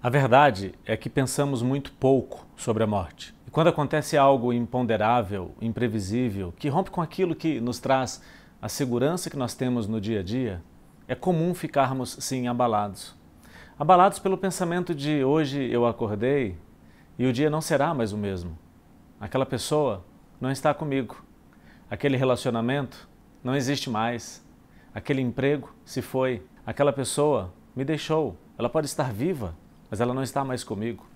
A verdade é que pensamos muito pouco sobre a morte. E quando acontece algo imponderável, imprevisível, que rompe com aquilo que nos traz a segurança que nós temos no dia a dia, é comum ficarmos sim abalados. Abalados pelo pensamento de hoje eu acordei e o dia não será mais o mesmo. Aquela pessoa não está comigo. Aquele relacionamento não existe mais. Aquele emprego se foi. Aquela pessoa me deixou. Ela pode estar viva, mas ela não está mais comigo.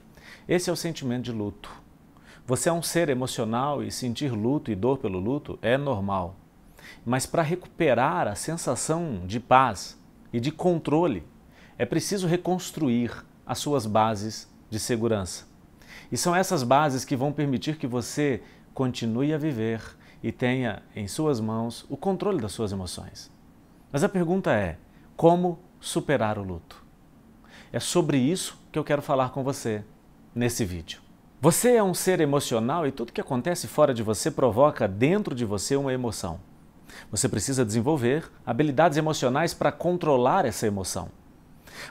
Esse é o sentimento de luto. Você é um ser emocional e sentir luto e dor pelo luto é normal. Mas para recuperar a sensação de paz e de controle, é preciso reconstruir as suas bases de segurança. E são essas bases que vão permitir que você continue a viver e tenha em suas mãos o controle das suas emoções. Mas a pergunta é: como superar o luto? É sobre isso que eu quero falar com você nesse vídeo. Você é um ser emocional e tudo que acontece fora de você provoca dentro de você uma emoção. Você precisa desenvolver habilidades emocionais para controlar essa emoção.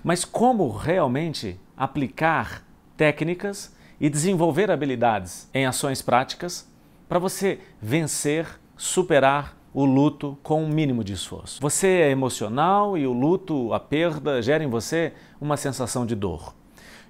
Mas como realmente aplicar técnicas e desenvolver habilidades em ações práticas para você vencer, superar o luto com o um mínimo de esforço. Você é emocional e o luto, a perda, gera em você uma sensação de dor.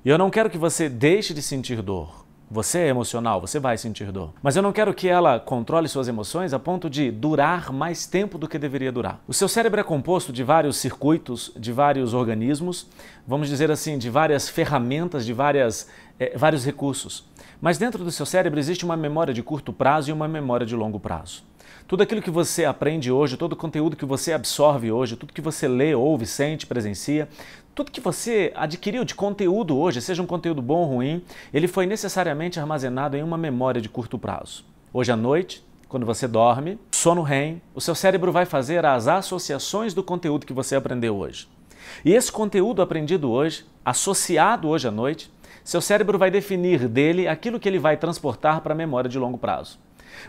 E eu não quero que você deixe de sentir dor. Você é emocional, você vai sentir dor. Mas eu não quero que ela controle suas emoções a ponto de durar mais tempo do que deveria durar. O seu cérebro é composto de vários circuitos, de vários organismos, vamos dizer assim, de várias ferramentas, de várias, eh, vários recursos. Mas dentro do seu cérebro existe uma memória de curto prazo e uma memória de longo prazo. Tudo aquilo que você aprende hoje, todo o conteúdo que você absorve hoje, tudo que você lê, ouve, sente, presencia, tudo que você adquiriu de conteúdo hoje, seja um conteúdo bom ou ruim, ele foi necessariamente armazenado em uma memória de curto prazo. Hoje à noite, quando você dorme, sono REM, o seu cérebro vai fazer as associações do conteúdo que você aprendeu hoje. E esse conteúdo aprendido hoje, associado hoje à noite, seu cérebro vai definir dele aquilo que ele vai transportar para a memória de longo prazo.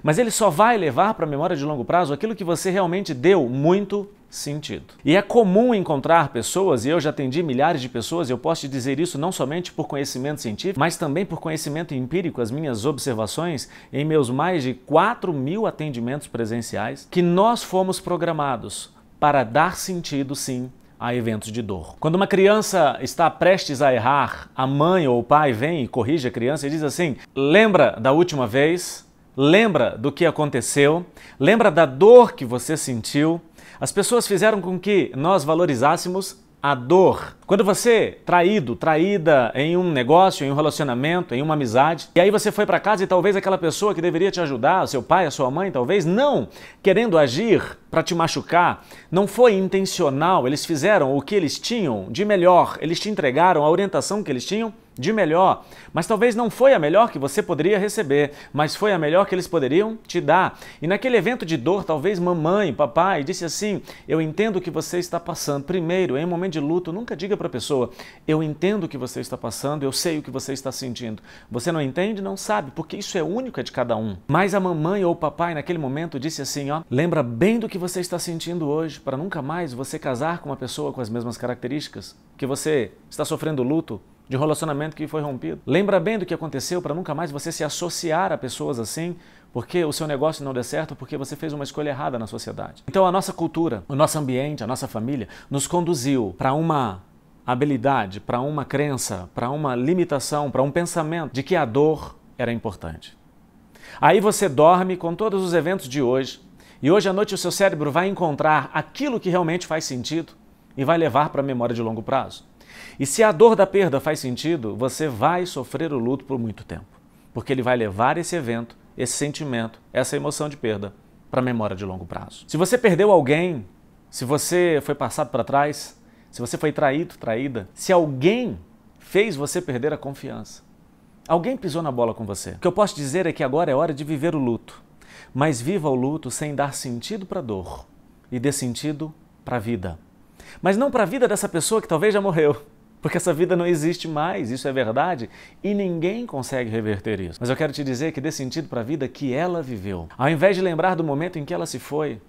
Mas ele só vai levar para a memória de longo prazo aquilo que você realmente deu muito sentido. E é comum encontrar pessoas, e eu já atendi milhares de pessoas, eu posso te dizer isso não somente por conhecimento científico, mas também por conhecimento empírico, as minhas observações em meus mais de 4 mil atendimentos presenciais, que nós fomos programados para dar sentido, sim, a eventos de dor. Quando uma criança está prestes a errar, a mãe ou o pai vem e corrige a criança e diz assim: Lembra da última vez? Lembra do que aconteceu? Lembra da dor que você sentiu? As pessoas fizeram com que nós valorizássemos a dor. Quando você é traído, traída em um negócio, em um relacionamento, em uma amizade, e aí você foi para casa e talvez aquela pessoa que deveria te ajudar, seu pai, a sua mãe, talvez não querendo agir para te machucar, não foi intencional, eles fizeram o que eles tinham de melhor, eles te entregaram a orientação que eles tinham de melhor, mas talvez não foi a melhor que você poderia receber, mas foi a melhor que eles poderiam te dar. E naquele evento de dor, talvez mamãe, papai disse assim: "Eu entendo o que você está passando". Primeiro, em um momento de luto, nunca diga para a pessoa: "Eu entendo o que você está passando, eu sei o que você está sentindo". Você não entende, não sabe, porque isso é único é de cada um. Mas a mamãe ou o papai naquele momento disse assim, ó: "Lembra bem do que você está sentindo hoje, para nunca mais você casar com uma pessoa com as mesmas características, que você está sofrendo luto, de relacionamento que foi rompido. Lembra bem do que aconteceu para nunca mais você se associar a pessoas assim, porque o seu negócio não deu certo, porque você fez uma escolha errada na sociedade. Então a nossa cultura, o nosso ambiente, a nossa família nos conduziu para uma habilidade, para uma crença, para uma limitação, para um pensamento de que a dor era importante. Aí você dorme com todos os eventos de hoje, e hoje à noite o seu cérebro vai encontrar aquilo que realmente faz sentido e vai levar para a memória de longo prazo. E se a dor da perda faz sentido, você vai sofrer o luto por muito tempo, porque ele vai levar esse evento, esse sentimento, essa emoção de perda para a memória de longo prazo. Se você perdeu alguém, se você foi passado para trás, se você foi traído, traída, se alguém fez você perder a confiança, alguém pisou na bola com você, o que eu posso dizer é que agora é hora de viver o luto. Mas viva o luto sem dar sentido para a dor e dê sentido para a vida mas não para a vida dessa pessoa que talvez já morreu. Porque essa vida não existe mais, isso é verdade, e ninguém consegue reverter isso. Mas eu quero te dizer que dê sentido para a vida que ela viveu. Ao invés de lembrar do momento em que ela se foi,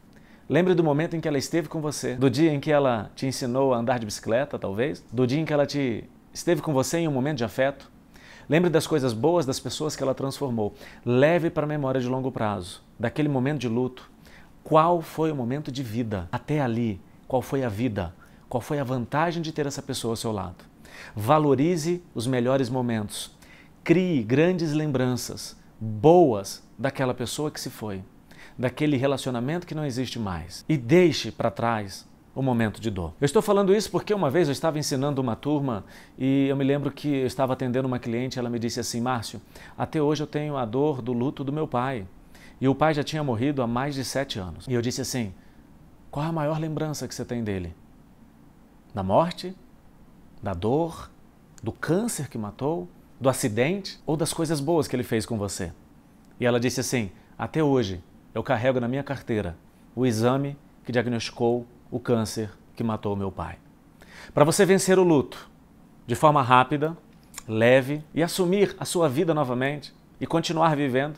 Lembre do momento em que ela esteve com você, do dia em que ela te ensinou a andar de bicicleta, talvez, do dia em que ela te esteve com você em um momento de afeto. Lembre das coisas boas das pessoas que ela transformou. Leve para a memória de longo prazo, daquele momento de luto. Qual foi o momento de vida até ali? qual foi a vida, qual foi a vantagem de ter essa pessoa ao seu lado. Valorize os melhores momentos. Crie grandes lembranças boas daquela pessoa que se foi, daquele relacionamento que não existe mais. E deixe para trás o momento de dor. Eu estou falando isso porque uma vez eu estava ensinando uma turma e eu me lembro que eu estava atendendo uma cliente, ela me disse assim: "Márcio, até hoje eu tenho a dor do luto do meu pai". E o pai já tinha morrido há mais de sete anos. E eu disse assim: qual a maior lembrança que você tem dele? Da morte? Da dor? Do câncer que matou? Do acidente? Ou das coisas boas que ele fez com você? E ela disse assim: Até hoje eu carrego na minha carteira o exame que diagnosticou o câncer que matou meu pai. Para você vencer o luto de forma rápida, leve e assumir a sua vida novamente e continuar vivendo,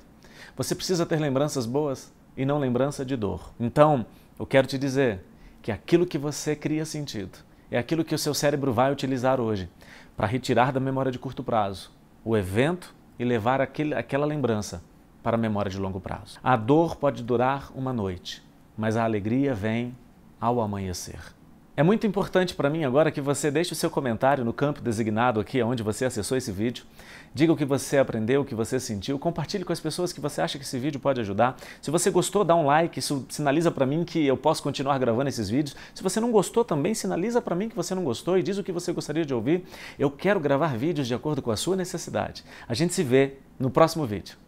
você precisa ter lembranças boas e não lembrança de dor. Então, eu quero te dizer que aquilo que você cria sentido é aquilo que o seu cérebro vai utilizar hoje para retirar da memória de curto prazo o evento e levar aquele, aquela lembrança para a memória de longo prazo. A dor pode durar uma noite, mas a alegria vem ao amanhecer. É muito importante para mim agora que você deixe o seu comentário no campo designado aqui onde você acessou esse vídeo. Diga o que você aprendeu, o que você sentiu. Compartilhe com as pessoas que você acha que esse vídeo pode ajudar. Se você gostou, dá um like. Isso sinaliza para mim que eu posso continuar gravando esses vídeos. Se você não gostou também, sinaliza para mim que você não gostou e diz o que você gostaria de ouvir. Eu quero gravar vídeos de acordo com a sua necessidade. A gente se vê no próximo vídeo.